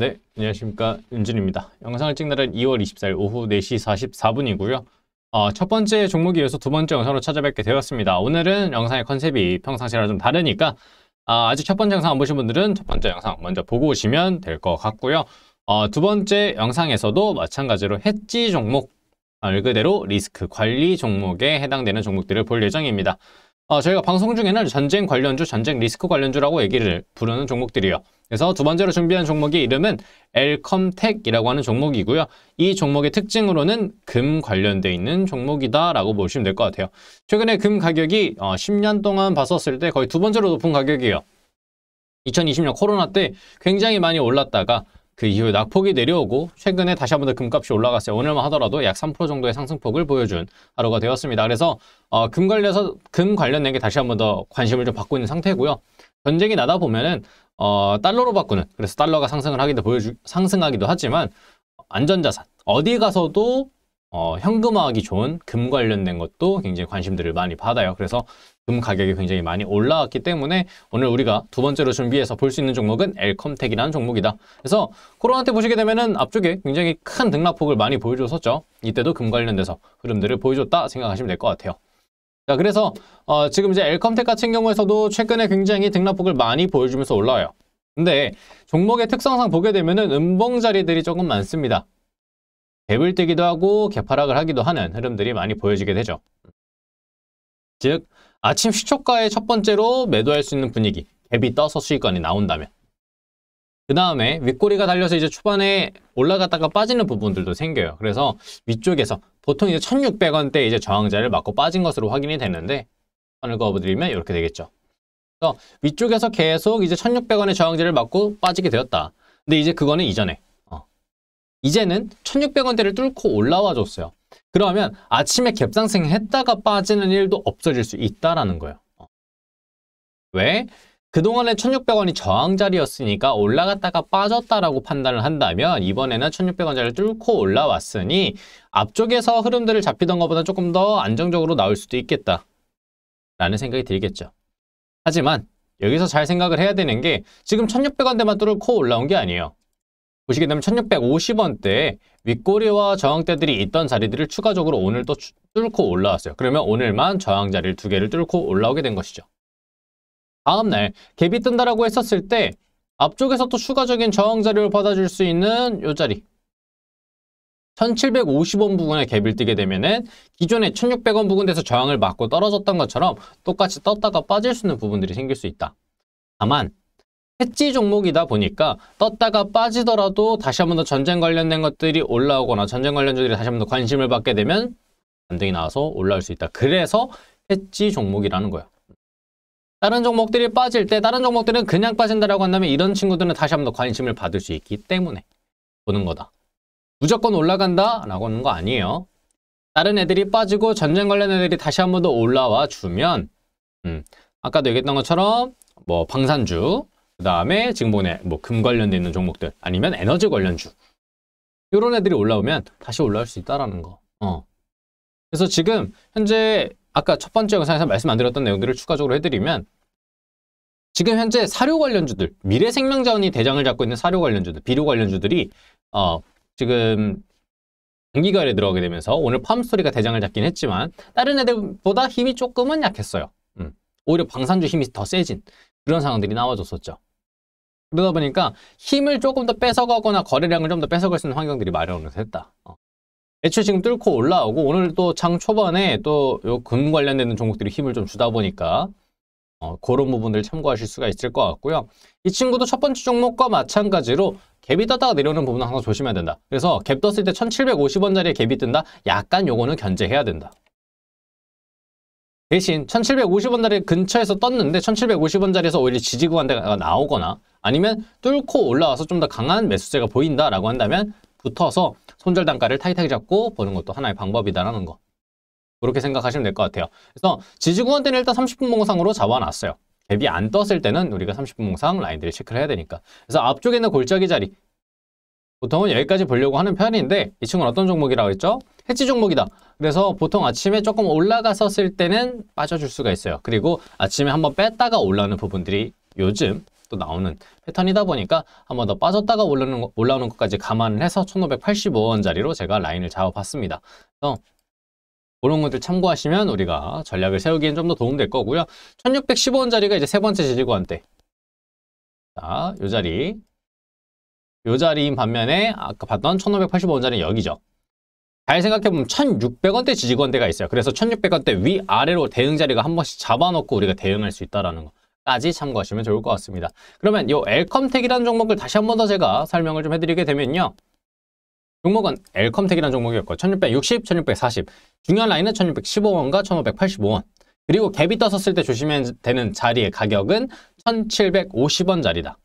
네, 안녕하십니까. 윤진입니다. 영상을 찍는 2월 24일 오후 4시 44분이고요. 어, 첫 번째 종목에 이어서 두 번째 영상으로 찾아뵙게 되었습니다. 오늘은 영상의 컨셉이 평상시랑 좀 다르니까 아, 직첫 번째 영상 안 보신 분들은 첫 번째 영상 먼저 보고 오시면 될 것 같고요. 어, 두 번째 영상에서도 마찬가지로 해지 종목, 아, 말 그대로 리스크 관리 종목에 해당되는 종목들을 볼 예정입니다. 어, 저희가 방송 중에는 전쟁 관련주, 전쟁 리스크 관련주라고 얘기를 부르는 종목들이에요. 그래서 두 번째로 준비한 종목의 이름은 엘컴텍이라고 하는 종목이고요. 이 종목의 특징으로는 금 관련돼 있는 종목이다라고 보시면 될 것 같아요. 최근에 금 가격이 어, 10년 동안 봤었을 때 거의 두 번째로 높은 가격이에요. 2020년 코로나 때 굉장히 많이 올랐다가 그 이후 낙폭이 내려오고 최근에 다시 한 번 더 금값이 올라갔어요. 오늘만 하더라도 약 3% 정도의 상승폭을 보여준 하루가 되었습니다. 그래서 어, 금 관련해서 금 관련된 게 다시 한 번 더 관심을 좀 받고 있는 상태고요. 전쟁이 나다 보면은 어, 달러로 바꾸는 그래서 달러가 상승을 하기도 보여주 상승하기도 하지만 안전자산 어디 가서도 어, 현금화하기 좋은 금 관련된 것도 굉장히 관심들을 많이 받아요. 그래서 금 가격이 굉장히 많이 올라왔기 때문에 오늘 우리가 두 번째로 준비해서 볼 수 있는 종목은 엘컴텍이라는 종목이다. 그래서 코로나 때 보시게 되면은 앞쪽에 굉장히 큰 등락폭을 많이 보여줬었죠. 이때도 금 관련돼서 흐름들을 보여줬다 생각하시면 될 것 같아요. 자, 그래서 어, 지금 이제 엘컴텍 같은 경우에서도 최근에 굉장히 등락폭을 많이 보여주면서 올라와요. 근데 종목의 특성상 보게 되면은 음봉 자리들이 조금 많습니다. 갭을 뜨기도 하고 개파락을 하기도 하는 흐름들이 많이 보여지게 되죠. 즉 아침 시초가에 첫 번째로 매도할 수 있는 분위기 갭이 떠서 수익권이 나온다면 그 다음에 윗꼬리가 달려서 이제 초반에 올라갔다가 빠지는 부분들도 생겨요. 그래서 위쪽에서 보통 이제 1600원대 이제 저항자를 맞고 빠진 것으로 확인이 되는데 선을 그어드리면 이렇게 되겠죠. 그래서 위쪽에서 계속 이제 1600원의 저항자를 맞고 빠지게 되었다. 근데 이제 그거는 이전에 어. 이제는 1600원대를 뚫고 올라와 줬어요. 그러면 아침에 갭상승 했다가 빠지는 일도 없어질 수 있다라는 거예요. 왜? 그동안에 1600원이 저항자리였으니까 올라갔다가 빠졌다라고 판단을 한다면 이번에는 1 6 0 0원짜리를 뚫고 올라왔으니 앞쪽에서 흐름들을 잡히던 것보다 조금 더 안정적으로 나올 수도 있겠다 라는 생각이 들겠죠. 하지만 여기서 잘 생각을 해야 되는 게 지금 1600원대만 뚫고 올라온 게 아니에요. 보시게 되면 1650원대에 윗꼬리와 저항대들이 있던 자리들을 추가적으로 오늘 또 뚫고 올라왔어요. 그러면 오늘만 저항 자리를 두 개를 뚫고 올라오게 된 것이죠. 다음날 갭이 뜬다라고 했었을 때 앞쪽에서 또 추가적인 저항 자리를 받아줄 수 있는 이 자리 1750원 부근에 갭을 뜨게 되면은 기존에 1600원 부근에서 저항을 맞고 떨어졌던 것처럼 똑같이 떴다가 빠질 수 있는 부분들이 생길 수 있다. 다만 해지 종목이다 보니까 떴다가 빠지더라도 다시 한번 더 전쟁 관련된 것들이 올라오거나 전쟁 관련주들이 다시 한번 더 관심을 받게 되면 반등이 나와서 올라올 수 있다. 그래서 해지 종목이라는 거야. 다른 종목들이 빠질 때 다른 종목들은 그냥 빠진다라고 한다면 이런 친구들은 다시 한번 더 관심을 받을 수 있기 때문에 보는 거다. 무조건 올라간다라고 하는 거 아니에요. 다른 애들이 빠지고 전쟁 관련 애들이 다시 한번 더 올라와 주면 음, 아까도 얘기했던 것처럼 뭐 방산주 그 다음에 지금 뭐 보네 뭐금 관련돼 있는 종목들 아니면 에너지 관련주 이런 애들이 올라오면 다시 올라올 수 있다라는 거. 어. 그래서 지금 현재 아까 첫 번째 영상에서 말씀 안 드렸던 내용들을 추가적으로 해드리면 지금 현재 사료 관련주들, 미래생명자원이 대장을 잡고 있는 사료 관련주들, 비료 관련주들이 어, 지금 단기가래 들어가게 되면서 오늘 팜스토리가 대장을 잡긴 했지만 다른 애들보다 힘이 조금은 약했어요. 음. 오히려 방산주 힘이 더 세진 그런 상황들이 나와줬었죠. 그러다 보니까 힘을 조금 더 뺏어가거나 거래량을 좀 더 뺏어갈 수 있는 환경들이 마련을 됐다. 어. 애초에 지금 뚫고 올라오고 오늘 또 장 초반에 또 금 관련되는 종목들이 힘을 좀 주다 보니까 어, 그런 부분들 참고하실 수가 있을 것 같고요. 이 친구도 첫 번째 종목과 마찬가지로 갭이 떴다가 내려오는 부분은 항상 조심해야 된다. 그래서 갭 떴을 때 1750원짜리의 갭이 뜬다? 약간 요거는 견제해야 된다. 대신 1750원짜리 근처에서 떴는데 1750원짜리에서 오히려 지지구간대가 나오거나 아니면 뚫고 올라와서 좀 더 강한 매수세가 보인다라고 한다면 붙어서 손절 단가를 타이트하게 잡고 보는 것도 하나의 방법이다라는 거. 그렇게 생각하시면 될 것 같아요. 그래서 지지구간 때는 일단 30분 봉상으로 잡아놨어요. 갭이 안 떴을 때는 우리가 30분 봉상 라인들을 체크를 해야 되니까. 그래서 앞쪽에 있는 골짜기 자리 보통은 여기까지 보려고 하는 편인데 이 친구는 어떤 종목이라고 했죠? 해치 종목이다. 그래서 보통 아침에 조금 올라갔었을 때는 빠져줄 수가 있어요. 그리고 아침에 한번 뺐다가 올라오는 부분들이 요즘 또 나오는 패턴이다 보니까 한번 더 빠졌다가 올라오는, 거, 올라오는 것까지 감안을 해서 1585원짜리로 제가 라인을 잡아봤습니다. 그래서 그런 것들 참고하시면 우리가 전략을 세우기엔 좀 더 도움될 거고요. 1615원짜리가 이제 세 번째 지지고한때 자, 요 자리 요 자리인 반면에 아까 봤던 1585원짜리는 여기죠. 잘 생각해보면 1600원대 지지건대가 있어요. 그래서 1600원대 위아래로 대응 자리가 한 번씩 잡아놓고 우리가 대응할 수 있다는 라 것까지 참고하시면 좋을 것 같습니다. 그러면 요 엘컴텍이라는 종목을 다시 한 번 더 제가 설명을 좀 해드리게 되면요. 종목은 엘컴텍이라는 종목이었고 1660, 1640 중요한 라인은 1615원과 1585원 그리고 갭이 떴었을 때 조심해야 되는 자리의 가격은 1750원 자리다.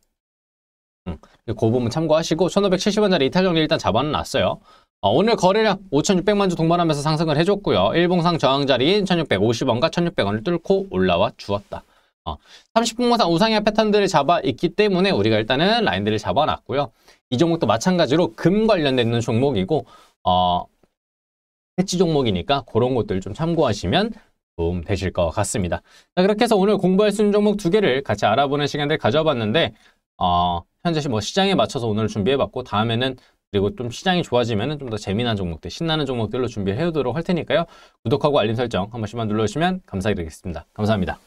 음, 그 부분 참고하시고 1570원짜리 이탈리아를 일단 잡아놨어요. 어, 오늘 거래량 5,600만 주 동반하면서 상승을 해줬고요. 일봉상 저항자리인 1,650원과 1,600원을 뚫고 올라와 주었다. 어, 30분마상 우상향 패턴들을 잡아 있기 때문에 우리가 일단은 라인들을 잡아놨고요. 이 종목도 마찬가지로 금 관련된 종목이고 어, 해치 종목이니까 그런 것들 좀 참고하시면 도움 되실 것 같습니다. 자, 그렇게 해서 오늘 공부할 수 있는 종목 두 개를 같이 알아보는 시간을 가져봤는데 어, 현재 뭐 시장에 맞춰서 오늘 준비해봤고 다음에는 그리고 좀 시장이 좋아지면 좀 더 재미난 종목들, 신나는 종목들로 준비해오도록 할 테니까요. 구독하고 알림 설정 한 번씩만 눌러주시면 감사드리겠습니다. 감사합니다.